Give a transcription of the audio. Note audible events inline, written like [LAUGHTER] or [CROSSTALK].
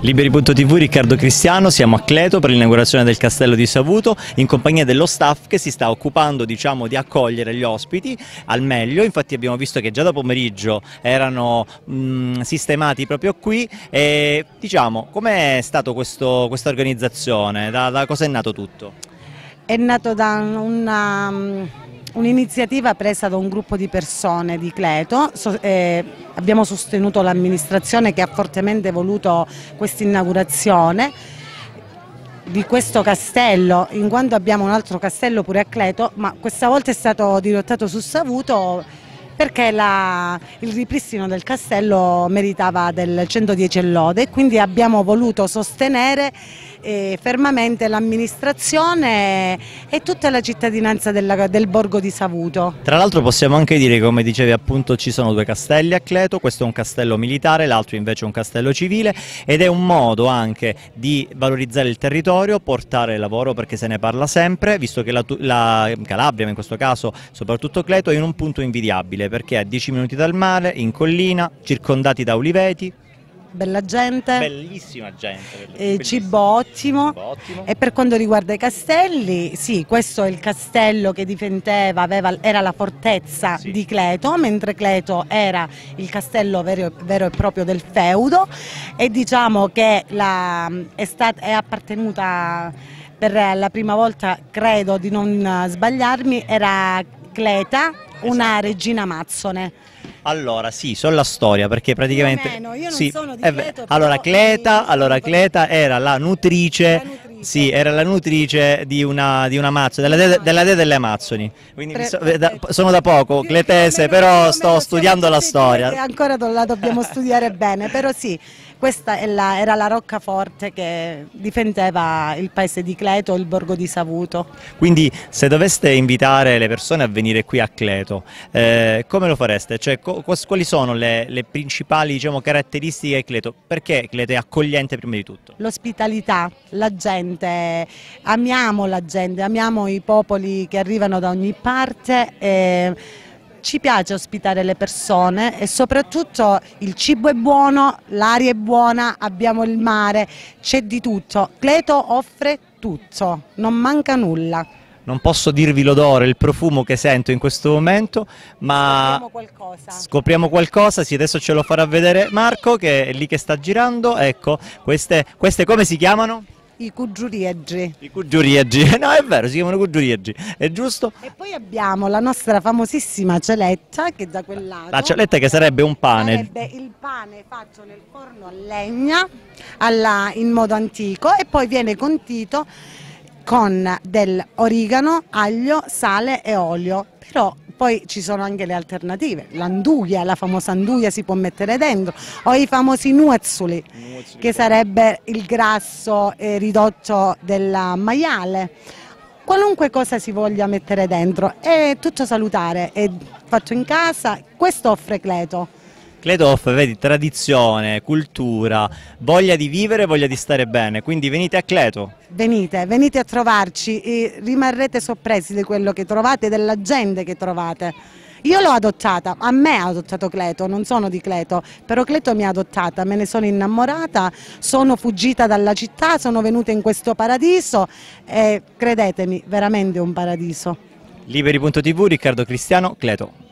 Liberi.tv Riccardo Cristiano, siamo a Cleto per l'inaugurazione del castello di Savuto in compagnia dello staff che si sta occupando diciamo, di accogliere gli ospiti al meglio, infatti abbiamo visto che già da pomeriggio erano mh, mm, sistemati proprio qui e diciamo com'è stata questa organizzazione, da, da cosa è nato tutto? è nato da mm, un'iniziativa presa da un gruppo di persone di Cleto, so, eh, abbiamo sostenuto l'amministrazione che ha fortemente voluto questa inaugurazione di questo castello, in quanto abbiamo un altro castello pure a Cleto, ma questa volta è stato dirottato su Savuto perché la, il ripristino del castello meritava del 110 lode e quindi abbiamo voluto sostenere eh, fermamente l'amministrazione e tutta la cittadinanza della, del borgo di Savuto. Tra l'altro possiamo anche dire, come dicevi appunto, ci sono due castelli a Cleto, questo è un castello militare, l'altro invece è un castello civile ed è un modo anche di valorizzare il territorio, portare lavoro perché se ne parla sempre, visto che la, la Calabria, ma in questo caso soprattutto Cleto, è in un punto invidiabile incredibile perché a 10 minuti dal mare, in collina, circondati da oliveti, bella gente, bellissima gente, eh, cibo, ottimo. cibo, ottimo. e per quanto riguarda i castelli, sì, questo è il castello che difendeva, aveva, era la fortezza sì. di Cleto, mentre Cleto era il castello vero, vero e proprio del feudo e diciamo che la, è, stat, è appartenuta per la prima volta, credo di non sbagliarmi, era Cleta una esatto. Regina amazzone. Allora, sì, so la storia perché praticamente. meno, io non sì, sono di eh Cleto. allora, Cleta, allora, Cleta era la nutrice, la nutrice sì, era la nutrice di una, di una mazzo, della, de, della de delle Amazzoni. Quindi Pre so, da, eh, sono da poco cletese, però sto studiando la storia. E ancora la dobbiamo [LAUGHS] studiare bene, però sì, questa la, era la roccaforte che difendeva il paese di Cleto, il borgo di Savuto. Quindi se doveste invitare le persone a venire qui a Cleto, eh, come lo fareste? Cioè, quali sono le, le principali diciamo, caratteristiche di Cleto? Perché Cleto è accogliente prima di tutto? L'ospitalità, la gente gente, amiamo la gente, amiamo i popoli che arrivano da ogni parte. E ci piace ospitare le persone e soprattutto il cibo è buono, l'aria è buona, abbiamo il mare, c'è di tutto. Cleto offre tutto, non manca nulla. Non posso dirvi l'odore, il profumo che sento in questo momento, ma scopriamo qualcosa. Scopriamo qualcosa, sì, adesso ce lo farà vedere Marco che è lì che sta girando. Ecco, queste, queste come si chiamano? I cuggiurieggi. I cuggiurieggi, [LAUGHS] no è vero, si chiamano cuggiurieggi, è giusto? E poi abbiamo la nostra famosissima celetta che da quel lato... La celetta che sarebbe un pane. Sarebbe il pane fatto nel forno a legna alla, in modo antico e poi viene contito con dell'origano, aglio, sale e olio. Però poi ci sono anche le alternative, l'anduia, la famosa anduia si può mettere dentro, o i famosi nuezzuli, che sarebbe il grasso eh, ridotto del maiale. Qualunque cosa si voglia mettere dentro, è tutto salutare, è fatto in casa, questo offre Cleto. Cledoff, vedi, tradizione, cultura, voglia di vivere, voglia di stare bene, quindi venite a Cleto. Venite, venite a trovarci e rimarrete sorpresi di quello che trovate, della gente che trovate. Io l'ho adottata, a me ha adottato Cleto, non sono di Cleto, però Cleto mi ha adottata, me ne sono innamorata, sono fuggita dalla città, sono venuta in questo paradiso e credetemi, veramente un paradiso. Liberi.tv, Riccardo Cristiano, Cleto.